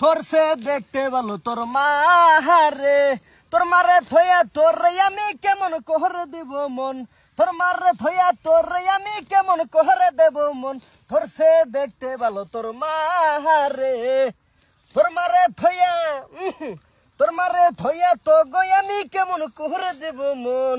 তোরসে দেখতে ভালো তোর মা রে তোর মারে থইয়া তোর রে আমি কেমন কোহরে দেব মন তোর মারে থইয়া তোর রে আমি কেমন কোহরে দেব মন তোরসে দেখতে ভালো তোর মা রে তোর মারে থইয়া তোর মারে থইয়া তো গো আমি কেমন কোহরে দেব মন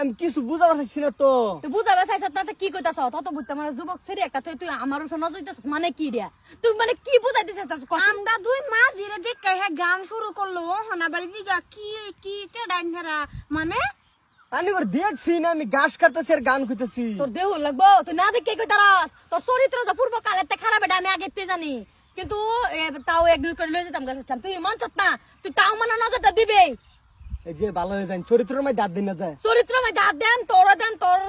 আমি কিছু বুঝা পারছি না তো তুই বুঝাবে চাইছ তাতে কি কইতাছ তত বুঝতে মানে যুবক ছেড়ে একটা তুই তুই আমার উপর নজর দিতাছ মানে কি রে তুই মানে কি বুঝাইতে চাইতাছ আমরা দুই মা জিরে যে হে গান শুরু করলো হনা বাড়ি দিগা কি কি কে ডাইন মানে আমি ওর দেখছি না আমি গাছ কাটতেছি আর গান কইতেছি তোর দেহ লাগবো তুই না দেখে তারাস তোর চরিত্র তো পূর্ব কালের তে খারাপ এটা আমি আগে তে জানি কিন্তু তাও এগ্রি করে লই যেতাম গাছ তুই মন না তুই তাও মানে নজরটা দিবেই যে ভালো হয়ে চরিত্রের দাঁত যায় দাঁত দেন দেন তোর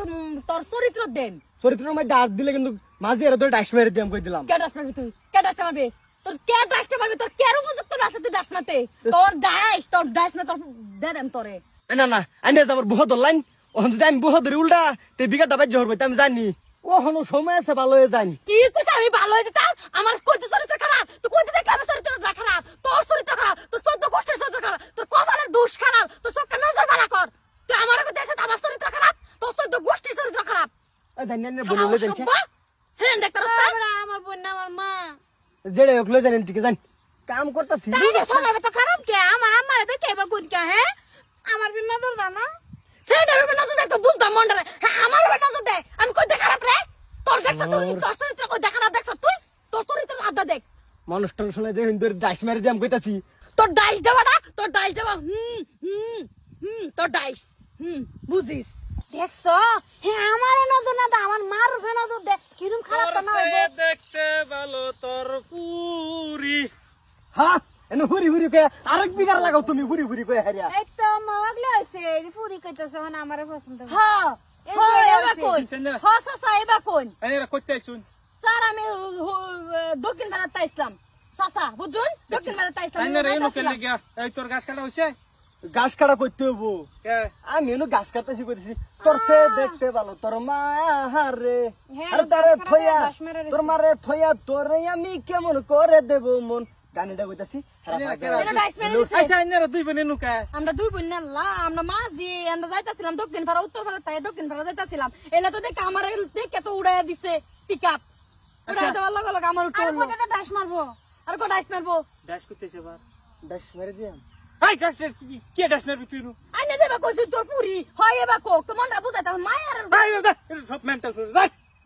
তোর চরিত্র দেন চরিত্রের দাঁত দিলে কিন্তু মাঝে তোর মেরে দিলাম কে মারবি তুই কে মারবি তোর কে মারবি তোর কে উপযুক্ত আছে তুই মারতে তোর তোর না তোর দে দেন তোরে না না আইনে বহুত অনলাইন যদি আমি বহুত উল্টা তে বিঘাটা বাজ হরবে আমি জানি ওহন সময় আছে ভালো হয়ে যায় কি কইছ আমি ভালো হয়ে যেতাম আমার কইতে চরিত্র খারাপ তুই কইতে দেখলাম চরিত্র খারাপ তোর চরিত্র খারাপ তোর খারাপ তো সবকে নজর বালা কর তুই আমার দেশে আমার চরিত্র খারাপ তোর চোদ্দ তো খারাপ কে হ্যাঁ? নজর দা না সেটার উপর হ্যাঁ, আমার নজর দেয় আমি কই দেখা খারাপ না দেখছ তোর চরিত্র দেখ মানুষ টানুষ ডাইস মারি দিয়ে আমি কইতাছি তোর ডাইস দেওয়া না তোর ডাইস দেওয়া হুম হুম হুম তোর ডাইস হুম বুঝিস দেখছো হ্যাঁ আমার নজর না দা আমার মার রূপে নজর দেখ কিরম খারাপ না দেখতে ভালো তোর পুরি হ্যাঁ এনে হুরি হুরি কয়ে আরেক বিঘার লাগাও তুমি হুরি হুরি কয়ে হারিয়া এই তো মাগলে হইছে এই পুরি কইতাছে হ্যাঁ, হ্যাঁ, না আমারে পছন্দ হ্যাঁ হ্যাঁ এবা কোন হ্যাঁ এবা কোন এনে কইতে স্যার আমি দক্ষিণ ভারত তাইছিলাম আমি গাছ তোর তোর হ্যাঁ, কেমন করে দেব মন গানিটা কইতাছি আচ্ছা, আমরা দুই বোন আমরা মাঝি আমরা যাইতাছিলাম দক্ষিণ পাড়া উত্তর পাড়া দক্ষিণ পাড়া যাইতাছিলাম এলা তো দেখে আমার দেখে তো উড়াইয়া দিছে পিক আপ আচ্ছা। আমার উঠে ডাস মারবো আর কো ডাইস মারবো করতেছে বার ডাইস মেরে দিয়াম হাই ডাইস কি মারবি তুই আইনে দেবা কইছি তোর পুরি হয় এবা তো মনরা বুঝাইতা মায়ার ভাই সব মেন্টাল ফুল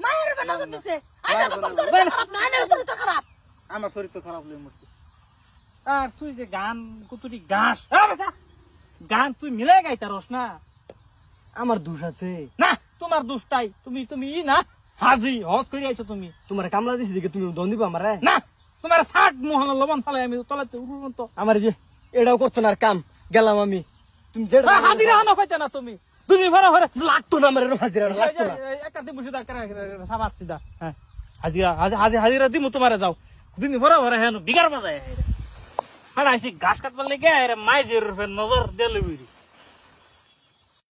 মায়ার করতেছে তো সরি খারাপ না সরি তো খারাপ আমার তো খারাপ লই মরতে আর তুই যে গান কুতুরি ঘাস হ্যাঁ, গান তুই মিলে গাইতা রস না আমার দোষ আছে না তোমার দোষ তাই তুমি তুমি না হাজি হজ করে আইছো তুমি তোমার কামলা দিছি দিকে তুমি দন দিবা না তোমার ষাট মোহনের লবণ ফালে আমি তলাতে তো আমার যে এটাও করতো না কাম গেলাম আমি তুমি যেটা হ্যাঁ, হাজিরা পাইতে না তুমি তুমি ভরে ভরে লাগতো না আমার হাজিরা লাগতো না একটা দিন বুঝি সাবার সিধা হ্যাঁ হাজিরা হাজি হাজিরা দিমু তোমারে যাও তুমি ভরে ভরে হ্যাঁ বিগার বাজায় হ্যাঁ আইসি ঘাস কাটবার লেগে মাইজের নজর